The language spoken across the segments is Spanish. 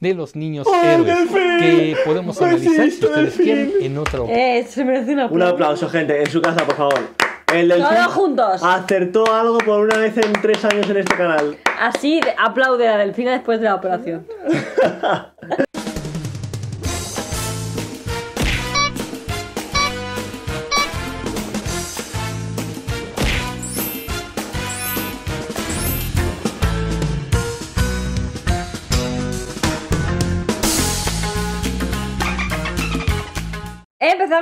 de los niños héroes que podemos pues analizar si ustedes quieren en otro. Eh, se merece un aplauso. Un aplauso, gente, en su casa, por favor. El del juntos. Acertó algo por una vez en tres años en este canal. Así aplaude a Delfina después de la operación.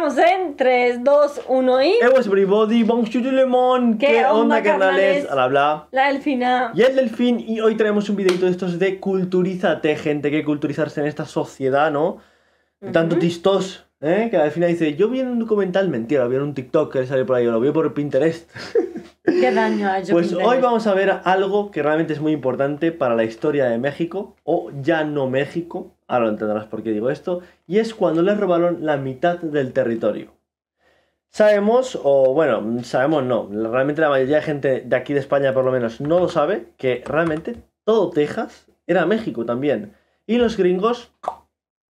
en 3, 2, 1 y. Hey, everybody, bonjour le ¿Qué, onda, carnales? Al La delfina. Y el delfín. Y hoy traemos un videito de estos de culturízate, gente. Que culturizarse en esta sociedad, ¿no? tanto tistos, ¿eh? Que la delfina dice: Yo vi en un documental, mentira, vi en un TikTok que sale salió por ahí, lo vi por Pinterest. ¿Qué daño ha Pues hoy vamos a ver algo que realmente es muy importante para la historia de México, o ya no México, ahora entenderás por qué digo esto, y es cuando les robaron la mitad del territorio. Sabemos, o bueno, sabemos no, realmente la mayoría de gente de aquí de España por lo menos no lo sabe, que realmente todo Texas era México también. Y los gringos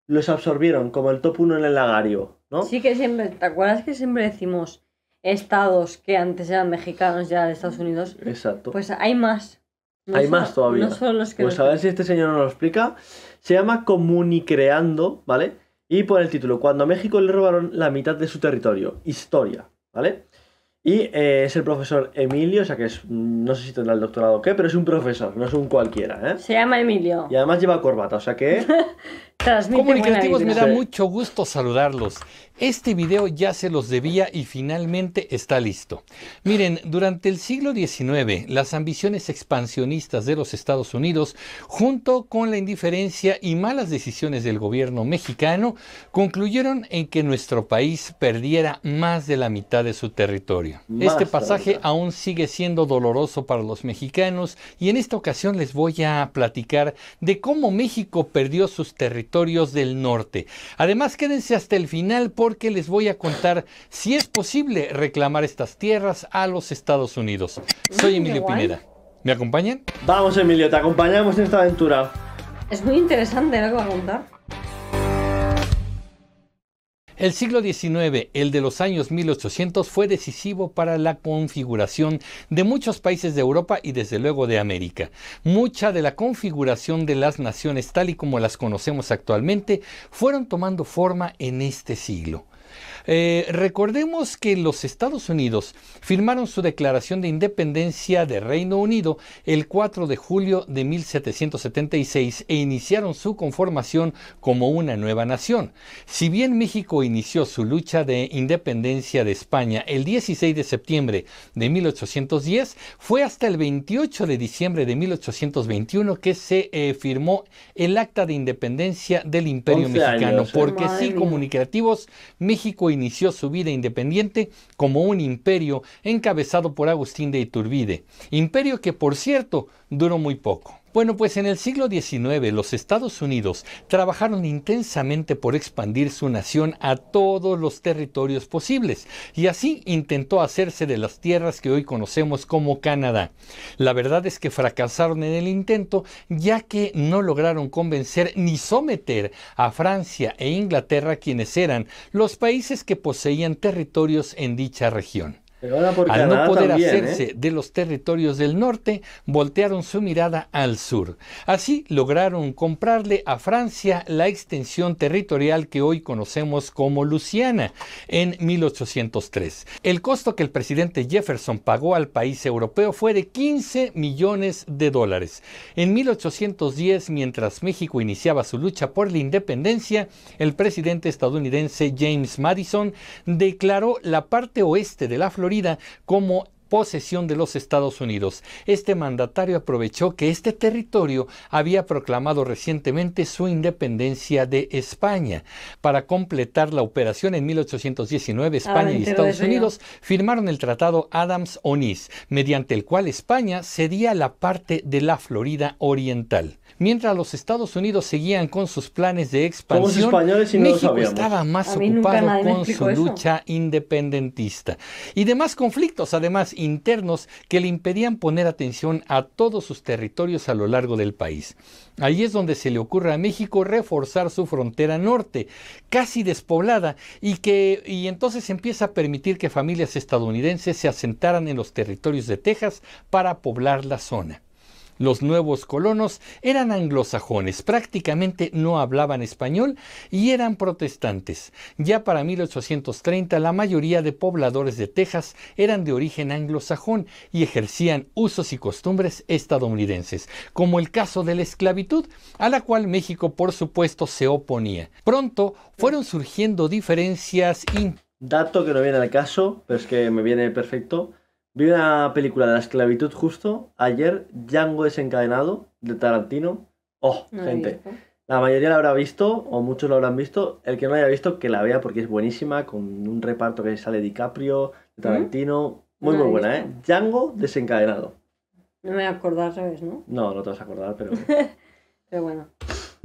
los absorbieron como el top 1 en el lagario, ¿no? Sí que siempre, ¿te acuerdas que siempre decimos estados que antes eran mexicanos ya de Estados Unidos? Exacto. Pues hay más. hay más todavía. No son los que... Pues a ver si este señor nos lo explica. Se llama Comunicreando, ¿vale? Y por el título, cuando a México le robaron la mitad de su territorio, historia, ¿vale? Y eh, es el profesor Emilio, o sea que es, no sé si tendrá el doctorado o qué, pero es un profesor, no es un cualquiera, ¿eh? Se llama Emilio. Y además lleva corbata, o sea que... Comunicativos, me da mucho gusto saludarlos. Este video ya se los debía y finalmente está listo. Miren, durante el siglo XIX, las ambiciones expansionistas de los Estados Unidos, junto con la indiferencia y malas decisiones del gobierno mexicano, concluyeron en que nuestro país perdiera más de la mitad de su territorio. este pasaje aún sigue siendo doloroso para los mexicanos y en esta ocasión les voy a platicar de cómo México perdió sus territorios del norte. Además, quédense hasta el final porque les voy a contar si es posible reclamar estas tierras a los Estados Unidos. Soy mm, Emilio Pineda. ¿Me acompañan? Vamos, Emilio, te acompañamos en esta aventura. Es muy interesante lo a contar. El siglo XIX, el de los años 1800, fue decisivo para la configuración de muchos países de Europa y desde luego de América. Mucha de la configuración de las naciones tal y como las conocemos actualmente fueron tomando forma en este siglo. Eh, recordemos que los Estados Unidos firmaron su declaración de independencia de Reino Unido el 4 de julio de 1776 e iniciaron su conformación como una nueva nación. Si bien México inició su lucha de independencia de España el 16 de septiembre de 1810, fue hasta el 28 de diciembre de 1821 que se eh, firmó el Acta de Independencia del Imperio Mexicano, ¿eh? porque sí, comunicativos, México inició su vida independiente como un imperio encabezado por Agustín de Iturbide, imperio que por cierto duró muy poco. Bueno, pues en el siglo XIX los Estados Unidos trabajaron intensamente por expandir su nación a todos los territorios posibles y así intentó hacerse de las tierras que hoy conocemos como Canadá. La verdad es que fracasaron en el intento ya que no lograron convencer ni someter a Francia e Inglaterra quienes eran los países que poseían territorios en dicha región. Al no poder ¿eh? hacerse de los territorios del norte, voltearon su mirada al sur. Así lograron comprarle a Francia la extensión territorial que hoy conocemos como Luciana en 1803. El costo que el presidente Jefferson pagó al país europeo fue de 15 millones de dólares. En 1810, mientras México iniciaba su lucha por la independencia, el presidente estadounidense James Madison declaró la parte oeste de la Florida Florida como posesión de los Estados Unidos. Este mandatario aprovechó que este territorio había proclamado recientemente su independencia de España. Para completar la operación en 1819, España y Estados Unidos firmaron el Tratado Adams-Onís, mediante el cual España cedía la parte de la Florida Oriental. Mientras los Estados Unidos seguían con sus planes de expansión, México estaba más ocupado con su lucha independentista y demás conflictos, además internos que le impedían poner atención a todos sus territorios a lo largo del país. Ahí es donde se le ocurre a México reforzar su frontera norte, casi despoblada, y que y entonces empieza a permitir que familias estadounidenses se asentaran en los territorios de Texas para poblar la zona. Los nuevos colonos eran anglosajones, prácticamente no hablaban español y eran protestantes. Ya para 1830 la mayoría de pobladores de Texas eran de origen anglosajón y ejercían usos y costumbres estadounidenses, como el caso de la esclavitud, a la cual México por supuesto se oponía. Pronto fueron surgiendo diferencias... y… Dato que no viene al caso, pero es que me viene perfecto. Vi una película de la esclavitud justo ayer, Django desencadenado, de Tarantino. Oh, gente. La mayoría la habrá visto, o muchos la habrán visto. El que no la haya visto, que la vea porque es buenísima, con un reparto que sale DiCaprio, de ¿Mm? Tarantino. Muy, muy buena, ¿eh? Django desencadenado. No me voy a acordar, ¿sabes? ¿no? No, no te vas a acordar, pero. pero bueno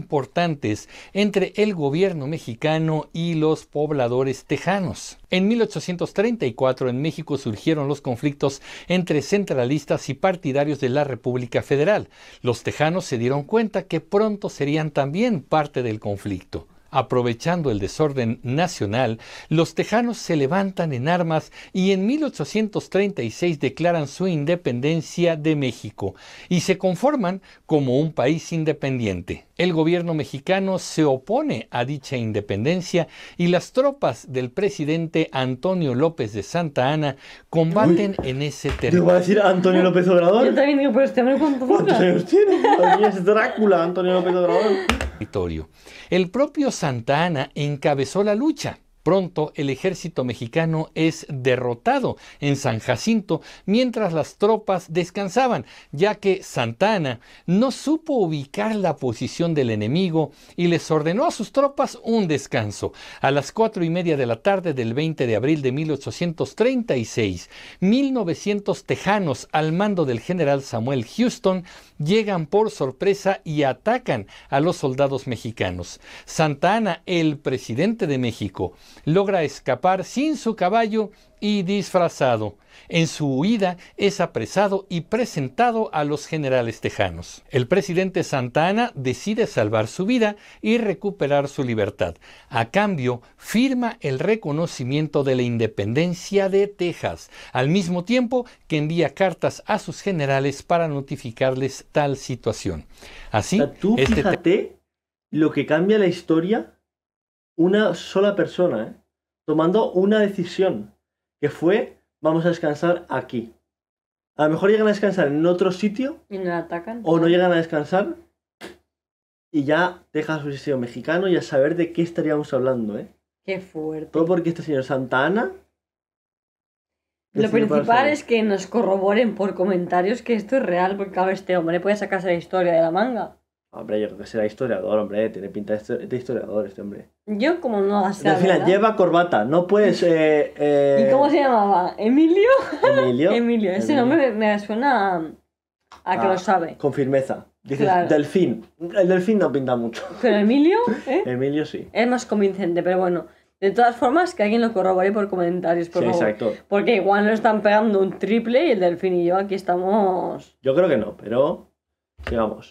importantes entre el gobierno mexicano y los pobladores tejanos. En 1834 en México surgieron los conflictos entre centralistas y partidarios de la República Federal. Los tejanos se dieron cuenta que pronto serían también parte del conflicto. Aprovechando el desorden nacional, los tejanos se levantan en armas y en 1836 declaran su independencia de México y se conforman como un país independiente. El gobierno mexicano se opone a dicha independencia y las tropas del presidente Antonio López de Santa Ana combaten en ese terreno. ¿Te a decir Antonio López Obrador? Yo también digo, pero este hombre cuántos años tiene. Es Drácula, Antonio López Obrador. El propio Santa Ana encabezó la lucha. Pronto el ejército mexicano es derrotado en San Jacinto mientras las tropas descansaban, ya que Santa Ana no supo ubicar la posición del enemigo y les ordenó a sus tropas un descanso. A las cuatro y media de la tarde del 20 de abril de 1836, 1900 tejanos al mando del general Samuel Houston llegan por sorpresa y atacan a los soldados mexicanos. Santa Ana, el presidente de México, logra escapar sin su caballo y disfrazado. En su huida es apresado y presentado a los generales tejanos. El presidente Santa Ana decide salvar su vida y recuperar su libertad. A cambio, firma el reconocimiento de la independencia de Texas, al mismo tiempo que envía cartas a sus generales para notificarles tal situación. Así, tú este fíjate lo que cambia la historia una sola persona, ¿eh? tomando una decisión, que fue, vamos a descansar aquí. A lo mejor llegan a descansar en otro sitio. Y no atacan. O no llegan a descansar. Y ya deja su sitio mexicano y a saber de qué estaríamos hablando, ¿eh? Qué fuerte. Todo porque este señor Santa Ana. Lo principal es que nos corroboren por comentarios que esto es real, porque cabe este hombre puede sacarse la historia de la manga. Hombre, yo creo que será historiador, hombre. Tiene pinta de historiador este hombre. Yo como no hace Al final, lleva corbata. No puedes. Eh, eh, ¿Y cómo se llamaba? ¿Emilio? Emilio. Emilio. Ese nombre me suena a, que ah, lo sabe. Con firmeza. Dices, delfín. El delfín no pinta mucho. Pero Emilio, ¿Eh? Emilio sí. Es más convincente, pero bueno. De todas formas, que alguien lo corrobore por comentarios, por sí, Exacto. Porque igual nos están pegando un triple y el delfín y yo aquí estamos. Yo creo que no, pero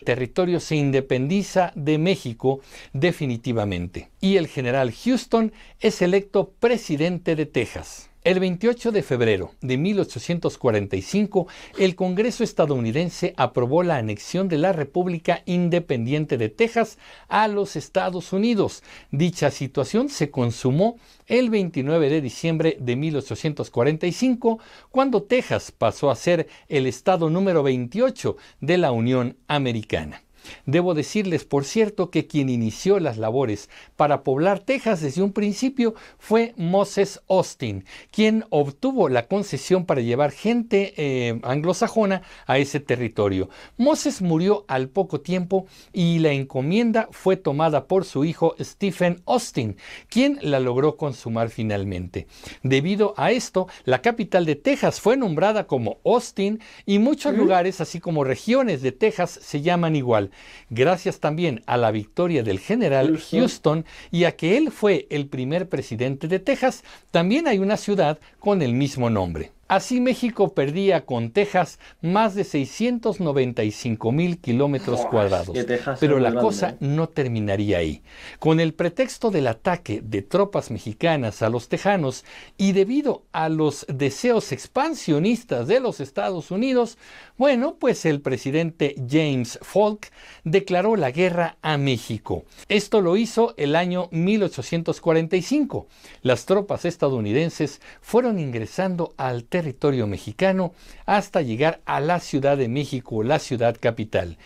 territorio se independiza de México definitivamente y el general Houston es electo presidente de Texas. El 28 de febrero de 1845, el Congreso estadounidense aprobó la anexión de la República Independiente de Texas a los Estados Unidos. Dicha situación se consumó el 29 de diciembre de 1845, cuando Texas pasó a ser el estado número 28 de la Unión Americana. Debo decirles, por cierto, que quien inició las labores para poblar Texas desde un principio fue Moses Austin, quien obtuvo la concesión para llevar gente eh, anglosajona a ese territorio. Moses murió al poco tiempo y la encomienda fue tomada por su hijo Stephen Austin, quien la logró consumar finalmente. Debido a esto, la capital de Texas fue nombrada como Austin y muchos ¿Eh? lugares, así como regiones de Texas, se llaman igual gracias también a la victoria del general Houston y a que él fue el primer presidente de Texas, también hay una ciudad con el mismo nombre. Así México perdía con Texas más de 695 mil kilómetros cuadrados. Pero la cosa ¿eh? no terminaría ahí. Con el pretexto del ataque de tropas mexicanas a los tejanos y debido a los deseos expansionistas de los Estados Unidos, bueno, pues el presidente James Falk declaró la guerra a México. Esto lo hizo el año 1845. Las tropas estadounidenses fueron ingresando al territorio mexicano hasta llegar a la Ciudad de México, la ciudad capital.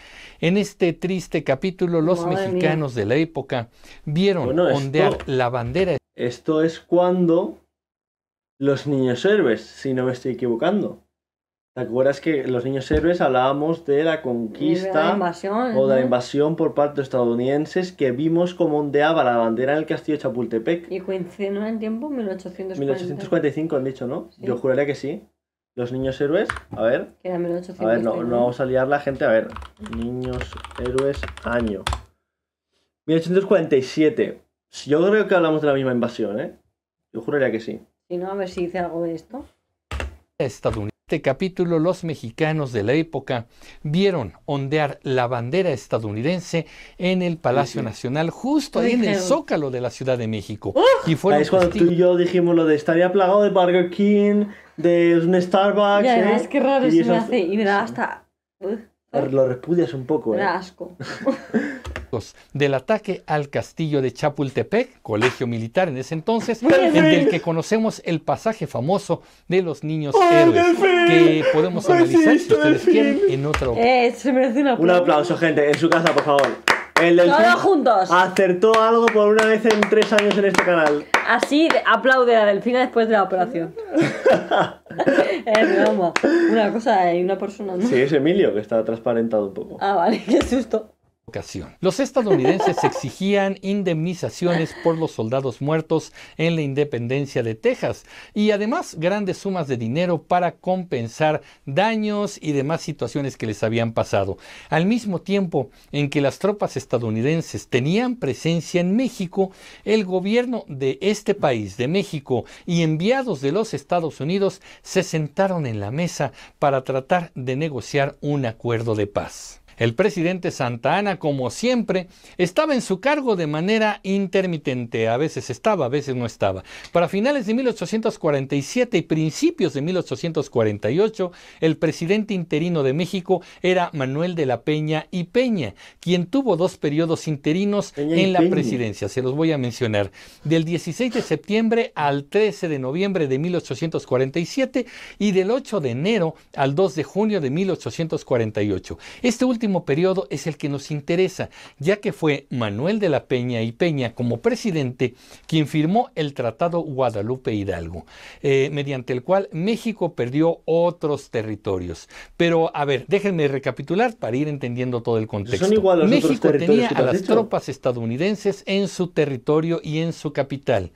En este triste capítulo, los mexicanos de la época vieron ondear la bandera. Esto es cuando los niños héroes, si no me estoy equivocando. ¿Te acuerdas que los niños héroes hablábamos de la conquista o de la invasión por parte de estadounidenses que vimos como ondeaba la bandera en el castillo Chapultepec? Y coincidió en el tiempo 1845. 1845 han dicho, ¿no? Yo juraría que sí. Los niños héroes, a ver. A ver, no, vamos a liar la gente, a ver. Niños héroes año. 1847. Yo creo que hablamos de la misma invasión, ¿eh? Yo juraría que sí. Si no, a ver si dice algo de esto. Unidos. Este capítulo los mexicanos de la época vieron ondear la bandera estadounidense en el Palacio Nacional, justo ahí en el zócalo de la Ciudad de México. y es cuando tú y yo dijimos lo de estaría plagado de Burger King, de un Starbucks. es ¿eh? que raro y eso... hace y hasta... Lo repudias un poco, ¿eh? asco. del ataque al castillo de Chapultepec, colegio militar en ese entonces, en el que conocemos el pasaje famoso de los niños héroes, que podemos analizar si ustedes quieren en otro. Eh, se merece un Un aplauso, gente, en su casa, por favor. El juntos. Acertó algo por una vez en tres años en este canal. Así aplaude a Delfina después de la operación. es Una cosa y una persona, Sí, es Emilio que está transparentado un poco. Ah, vale, qué susto. Los estadounidenses exigían indemnizaciones por los soldados muertos en la independencia de Texas y además grandes sumas de dinero para compensar daños y demás situaciones que les habían pasado. Al mismo tiempo en que las tropas estadounidenses tenían presencia en México, el gobierno de este país, de México, y enviados de los Estados Unidos se sentaron en la mesa para tratar de negociar un acuerdo de paz. El presidente Santa Ana, como siempre, estaba en su cargo de manera intermitente, a veces estaba, a veces no estaba. Para finales de 1847 y principios de 1848, el presidente interino de México era Manuel de la Peña y Peña, quien tuvo dos periodos interinos en la presidencia, se los voy a mencionar, del 16 de septiembre al 13 de noviembre de 1847 y del 8 de enero al 2 de junio de 1848. Este último periodo es el que nos interesa, ya que fue Manuel de la Peña y Peña como presidente quien firmó el Tratado Guadalupe Hidalgo, eh, mediante el cual México perdió otros territorios. Pero a ver, déjenme recapitular para ir entendiendo todo el contexto. México tenía a las tropas estadounidenses en su territorio y en su capital.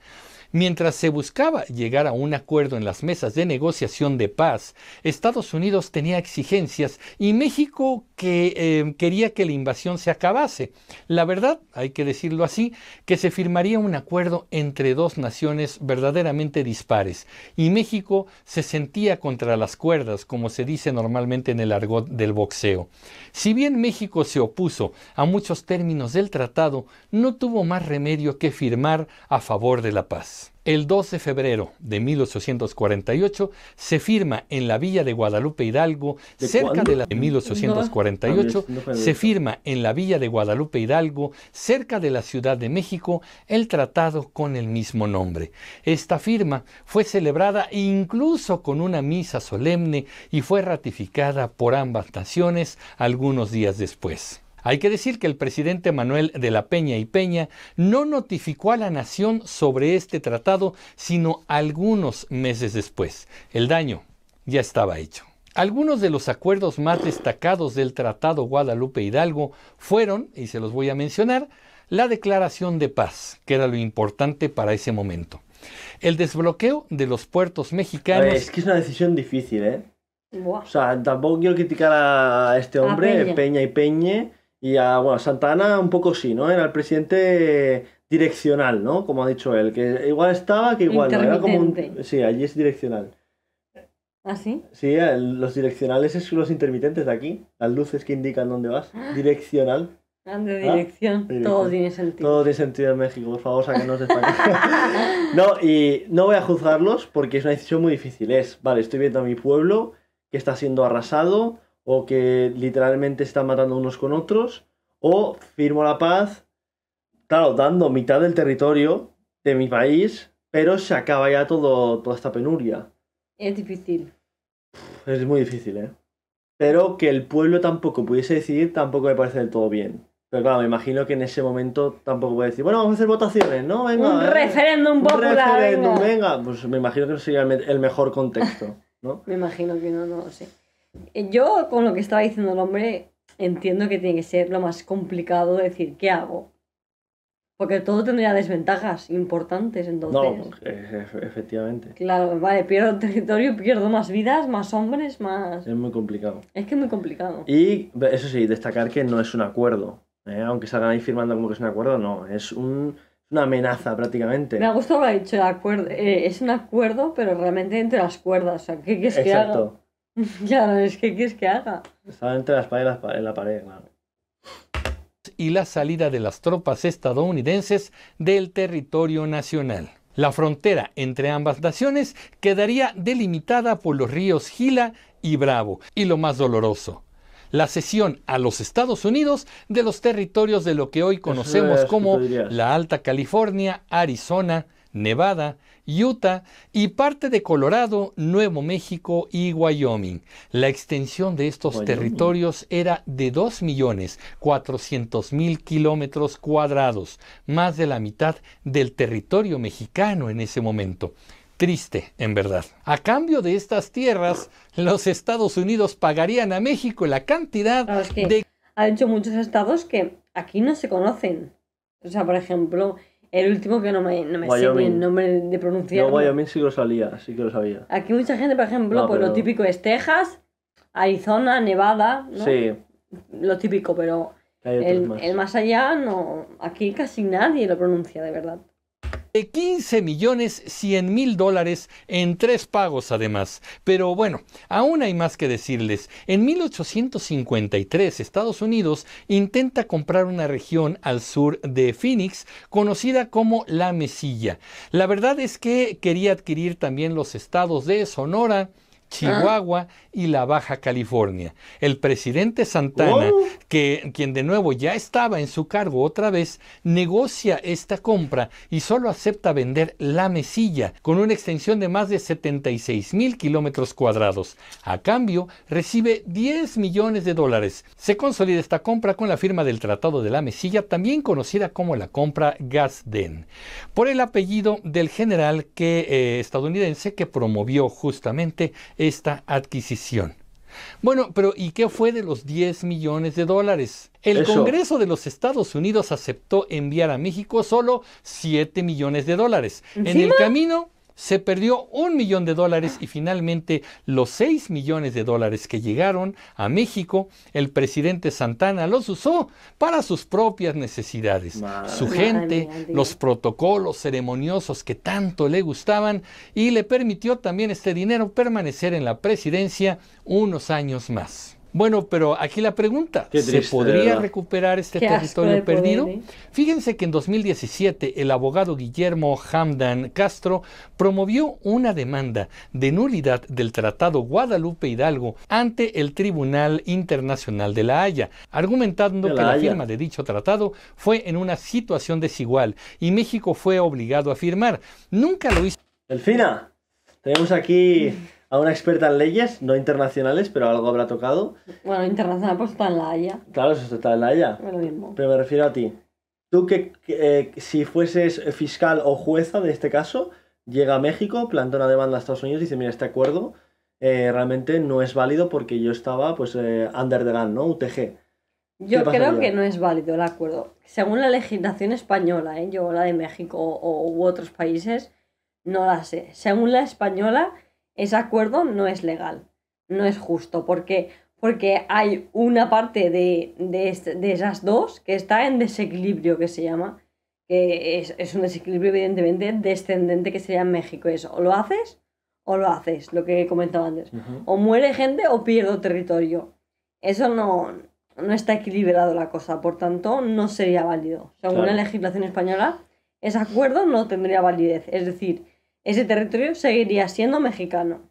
Mientras se buscaba llegar a un acuerdo en las mesas de negociación de paz, Estados Unidos tenía exigencias y México que eh, quería que la invasión se acabase. La verdad, hay que decirlo así, que se firmaría un acuerdo entre dos naciones verdaderamente dispares y México se sentía contra las cuerdas, como se dice normalmente en el argot del boxeo. Si bien México se opuso a muchos términos del tratado, no tuvo más remedio que firmar a favor de la paz. El 12 de febrero de 1848 se firma en la villa de Guadalupe Hidalgo, cerca de la 1848 se firma en la villa de Guadalupe Hidalgo, cerca de la Ciudad de México, el tratado con el mismo nombre. Esta firma fue celebrada incluso con una misa solemne y fue ratificada por ambas naciones algunos días después. Hay que decir que el presidente Manuel de la Peña y Peña no notificó a la nación sobre este tratado sino algunos meses después. El daño ya estaba hecho. Algunos de los acuerdos más destacados del Tratado Guadalupe Hidalgo fueron, y se los voy a mencionar, la Declaración de Paz, que era lo importante para ese momento. El desbloqueo de los puertos mexicanos. es que es una decisión difícil, ¿eh? O sea, tampoco quiero criticar a este hombre, Peña. y Peña... Y a, bueno, Santana un poco sí, ¿no? Era el presidente direccional, ¿no? Como ha dicho él, que igual estaba, que igual no. Era como un, sí, allí es direccional. ¿Ah, sí? Sí, los direccionales es los intermitentes de aquí, las luces que indican dónde vas. Ah. Direccional. De ¿Ah? dirección. Todo tiene sentido. Todo tiene sentido en México, por favor, sáquenos de España. no, y no voy a juzgarlos porque es una decisión muy difícil. Es, vale, estoy viendo a mi pueblo que está siendo arrasado, o que literalmente están matando unos con otros, o firmo la paz, claro, dando mitad del territorio de mi país, pero se acaba ya todo, toda esta penuria. Es difícil. Es muy difícil, ¿eh? Pero que el pueblo tampoco pudiese decidir tampoco me parece del todo bien. Pero claro, me imagino que en ese momento tampoco puede decir, bueno, vamos a hacer votaciones, ¿no? un ¿eh? referéndum popular. Un referéndum, venga. venga. Pues me imagino que no sería el, mejor contexto, ¿no? me imagino que no, no, sí. Yo, con lo que estaba diciendo el hombre, entiendo que tiene que ser lo más complicado decir, ¿qué hago? Porque todo tendría desventajas importantes, entonces. No, pues, e-, efectivamente. Claro, vale, pierdo territorio, pierdo más vidas, más hombres, más. Es muy complicado. Es que es muy complicado. Y eso sí, destacar que no es un acuerdo. ¿eh? Aunque salgan ahí firmando como que es un acuerdo, no. Es un, una amenaza prácticamente. Me ha gustado lo que ha dicho, acuerdo, eh, es un acuerdo, pero realmente entre las cuerdas. O sea, ¿qué es que Claro, es que quieres que haga. Estaba entre las paredes y la pared, claro. Y la salida de las tropas estadounidenses del territorio nacional. La frontera entre ambas naciones quedaría delimitada por los ríos Gila y Bravo, y lo más doloroso, la cesión a los Estados Unidos de los territorios de lo que hoy conocemos como la Alta California, Arizona Nevada, Utah y parte de Colorado, Nuevo México y Wyoming. La extensión de estos territorios era de 2.400.000 kilómetros cuadrados, más de la mitad del territorio mexicano en ese momento. Triste, en verdad. A cambio de estas tierras, los Estados Unidos pagarían a México la cantidad de... Ha hecho muchos estados que aquí no se conocen. O sea, por ejemplo, el último que no me, no sé ni el nombre de pronunciar. No, Wyoming sí que lo sabía, Aquí mucha gente, por ejemplo, pues lo típico es Texas, Arizona, Nevada, ¿no? Sí. Lo típico, pero el el más allá no... Aquí casi nadie lo pronuncia, de verdad. 15 millones 100 mil dólares en tres pagos además. Pero bueno, aún hay más que decirles. En 1853 Estados Unidos intenta comprar una región al sur de Phoenix conocida como La Mesilla. La verdad es que quería adquirir también los estados de Sonora, Chihuahua ah. y la Baja California. El presidente Santana, que, quien de nuevo ya estaba en su cargo otra vez, negocia esta compra y solo acepta vender la mesilla con una extensión de más de 76 mil kilómetros cuadrados. A cambio, recibe 10 millones de dólares. Se consolida esta compra con la firma del Tratado de la Mesilla, también conocida como la compra Gasden, por el apellido del general eh, estadounidense que promovió justamente esta adquisición. Bueno, pero ¿y qué fue de los 10 millones de dólares? El Congreso de los Estados Unidos aceptó enviar a México solo 7 millones de dólares. En el camino se perdió un millón de dólares y finalmente los seis millones de dólares que llegaron a México, el presidente Santana los usó para sus propias necesidades. Su gente, los protocolos ceremoniosos que tanto le gustaban y le permitió también este dinero permanecer en la presidencia unos años más. Bueno, pero aquí la pregunta, ¿se podría recuperar este territorio perdido? ¿eh? Fíjense que en 2017 el abogado Guillermo Hamdan Castro promovió una demanda de nulidad del Tratado Guadalupe Hidalgo ante el Tribunal Internacional de la Haya, argumentando que la firma de dicho tratado fue en una situación desigual y México fue obligado a firmar. Nunca lo hizo. Delfina, tenemos aquí a una experta en leyes, no internacionales, pero algo habrá tocado. Bueno, internacional pues está en La Haya. Claro, eso está en La Haya. Pero, me refiero a ti. Tú que, eh, si fueses fiscal o jueza de este caso, llega a México, planta una demanda a Estados Unidos y dice, mira, este acuerdo eh, realmente no es válido porque yo estaba pues eh, under the gun, ¿no? UTG. Yo creo que no es válido el acuerdo. Según la legislación española, ¿eh? yo la de México o, u otros países, no la sé. Según la española, ese acuerdo no es legal, no es justo, porque, porque hay una parte de, esas dos que está en desequilibrio, que se llama, que es, un desequilibrio evidentemente descendente que sería en México, es o lo haces o lo haces, lo que comentaba antes, o muere gente o pierdo territorio. Eso no, no está equilibrado la cosa, por tanto no sería válido. Según la legislación española, ese acuerdo no tendría validez, es decir, ese territorio seguiría siendo mexicano.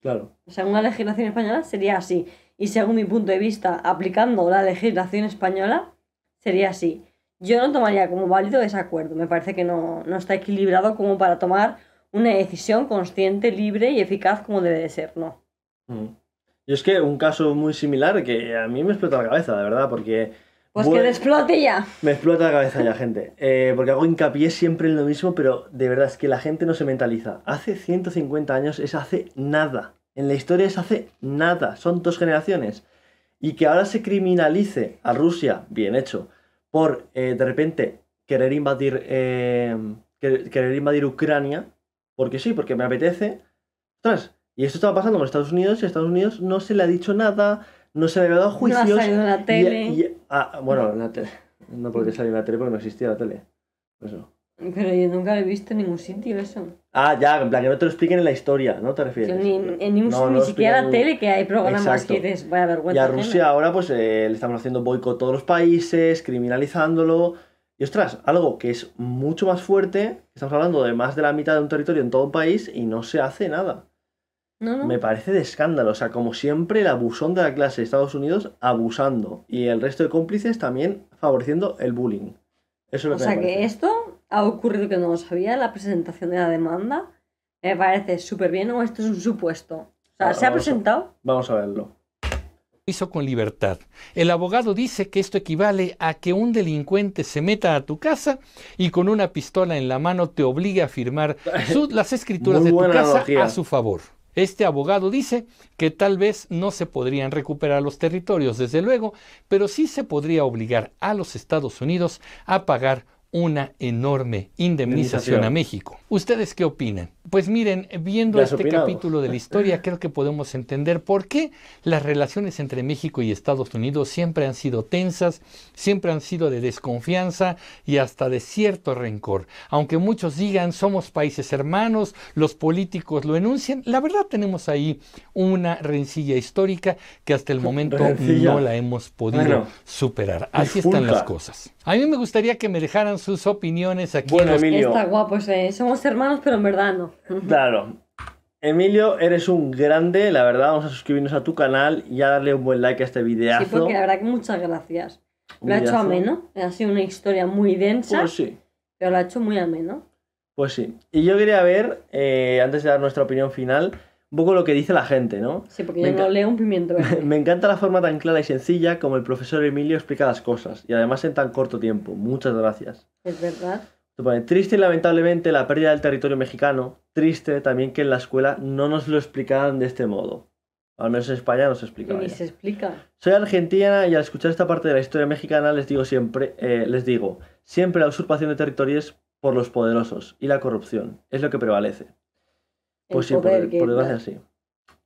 Claro. Según la legislación española sería así. Y según mi punto de vista, aplicando la legislación española, sería así. Yo no tomaría como válido ese acuerdo. Me parece que no, está equilibrado como para tomar una decisión consciente, libre y eficaz como debe de ser, ¿no? Mm. Y es que un caso muy similar que a mí me explota la cabeza, de verdad, porque pues que te explote ya. Me explota la cabeza ya, gente. Eh, porque hago hincapié siempre en lo mismo, pero de verdad es que la gente no se mentaliza. Hace 150 años es hace nada. En la historia es hace nada. Son dos generaciones. Y que ahora se criminalice a Rusia, bien hecho, por eh, de repente querer invadir, eh, querer invadir Ucrania, porque sí, porque me apetece. y esto estaba pasando con Estados Unidos y Estados Unidos no se le ha dicho nada, no se le había dado juicios. No ha salido la tele. Y, y, ah, bueno, la tele. No porque la tele porque no existía la tele. Eso. Pues Pero yo nunca lo he visto en ningún sitio eso. Ah, ya, en plan que no te lo expliquen en la historia, ¿no te refieres? Ni ni, en ni siquiera la tele que hay programas Exacto. que dices, vaya vergüenza. Y a Rusia ahora pues eh, le estamos haciendo boicot a todos los países, criminalizándolo. Y ostras, algo que es mucho más fuerte, estamos hablando de más de la mitad de un territorio en todo un país y no se hace nada. Me parece de escándalo. O sea, como siempre, el abusón de la clase de Estados Unidos abusando. Y el resto de cómplices también favoreciendo el bullying. Eso o sea que esto ha ocurrido que no lo sabía, la presentación de la demanda. Me parece súper bien, o esto es un supuesto. O sea, ¿se ha presentado? vamos a verlo. Hizo con libertad. El abogado dice que esto equivale a que un delincuente se meta a tu casa y con una pistola en la mano te obligue a firmar las escrituras de tu casa a su favor. Este abogado dice que tal vez no se podrían recuperar los territorios, desde luego, pero sí se podría obligar a los Estados Unidos a pagar una enorme indemnización a México. ¿Ustedes qué opinan? Pues miren, viendo este capítulo de la historia, creo que podemos entender por qué las relaciones entre México y Estados Unidos siempre han sido tensas, siempre han sido de desconfianza y hasta de cierto rencor. Aunque muchos digan somos países hermanos, los políticos lo enuncian, la verdad tenemos ahí una rencilla histórica que hasta el momento no la hemos podido superar. Así están las cosas. A mí me gustaría que me dejaran sus opiniones aquí. Bueno, Emilio. Está guapo ¿eh? Somos hermanos, pero en verdad no. Claro. Emilio, eres un grande, la verdad. Vamos a suscribirnos a tu canal y a darle un buen like a este videazo. Sí, porque la verdad que muchas gracias. Lo ha hecho ameno. Ha sido una historia muy densa. Pues sí. Pero lo ha hecho muy ameno. Pues sí. Y yo quería ver, eh, antes de dar nuestra opinión final, un poco lo que dice la gente, ¿no? Sí, porque me yo leo un pimiento. me encanta la forma tan clara y sencilla como el profesor Emilio explica las cosas, y además en tan corto tiempo. Muchas gracias. Es verdad. Triste y lamentablemente la pérdida del territorio mexicano. Triste también que en la escuela no nos lo explicaran de este modo. Al menos en España no se explica. Y se explica. Soy argentina y al escuchar esta parte de la historia mexicana les digo siempre, eh, les digo, siempre la usurpación de territorios por los poderosos y la corrupción es lo que prevalece. Pues sí, por, desgracia sí.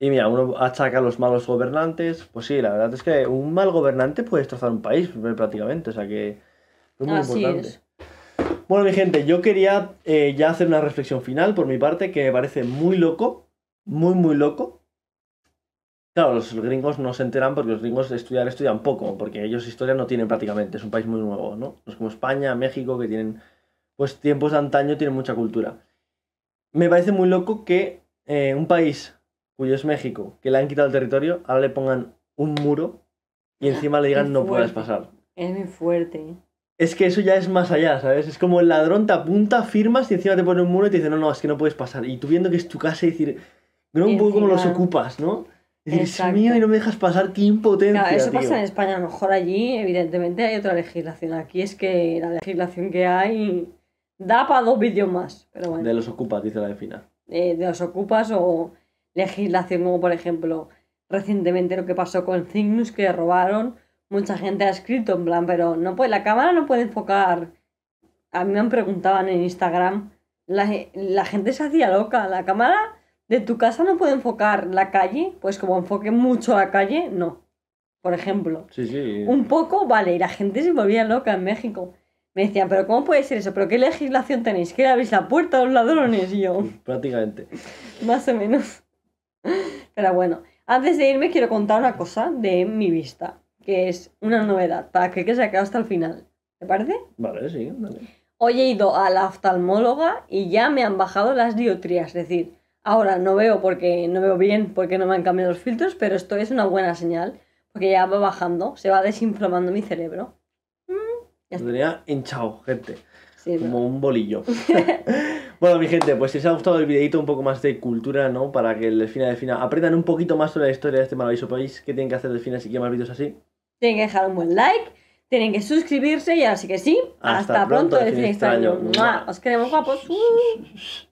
Y mira, uno ataca a los malos gobernantes. Pues sí, la verdad es que un mal gobernante puede destrozar un país eh, prácticamente. O sea que es muy importante. Bueno, mi gente, yo quería eh, ya hacer una reflexión final por mi parte que me parece muy loco. Muy, muy loco. Claro, los gringos no se enteran porque los gringos estudian poco, porque ellos historia no tienen prácticamente, es un país muy nuevo, ¿no? es como España, México, que tienen, pues tiempos de antaño, tienen mucha cultura me parece muy loco que eh, un país, cuyo es México, que le han quitado el territorio, ahora le pongan un muro y encima le digan no puedes pasar. Es muy fuerte. Es que eso ya es más allá, ¿sabes? Es como el ladrón te apunta, firmas y encima te pone un muro y te dice, no, no, es que no puedes pasar. Y tú viendo que es tu casa y decir, no un poco como los ocupas, ¿no? Es decir, mío y no me dejas pasar, qué impotencia. Claro, eso pasa en España, a lo mejor allí, evidentemente, hay otra legislación. Aquí es que la legislación que hay Da para dos vídeos más, pero bueno. De los ocupas, dice la defina. Eh, de los ocupas o legislación, como por ejemplo recientemente lo que pasó con Cygnus, que robaron. Mucha gente ha escrito en plan, pero no puede, la cámara no puede enfocar. A mí me preguntaban en Instagram, la, la gente se hacía loca, la cámara de tu casa no puede enfocar la calle, pues como enfoque mucho la calle, no. Por ejemplo. Sí, sí. Un poco, vale, y la gente se volvía loca en México. Me decían, pero ¿cómo puede ser eso? ¿Pero qué legislación tenéis? ¿Que le abrís la puerta a los ladrones? Y yo. Prácticamente. Más o menos. Pero bueno, antes de irme quiero contar una cosa de mi vista, que es una novedad, para que se acabe hasta el final. ¿Te parece? Vale, sí, dale. Hoy he ido a la oftalmóloga y ya me han bajado las diotrías, es decir, ahora no veo porque no veo bien porque no me han cambiado los filtros, pero esto es una buena señal, porque ya va bajando, se va desinflamando mi cerebro. Lo tenía hinchado, gente. como un bolillo. bueno, mi gente, pues si os ha gustado el videito un poco más de cultura, ¿no? Para que el final de final aprendan un poquito más sobre la historia de este maravilloso país. ¿Qué tienen que hacer Delfina si quieren más vídeos así? Tienen que dejar un buen like, tienen que suscribirse y así que sí. Hasta, pronto, el extraño. extraño. Os queremos guapos.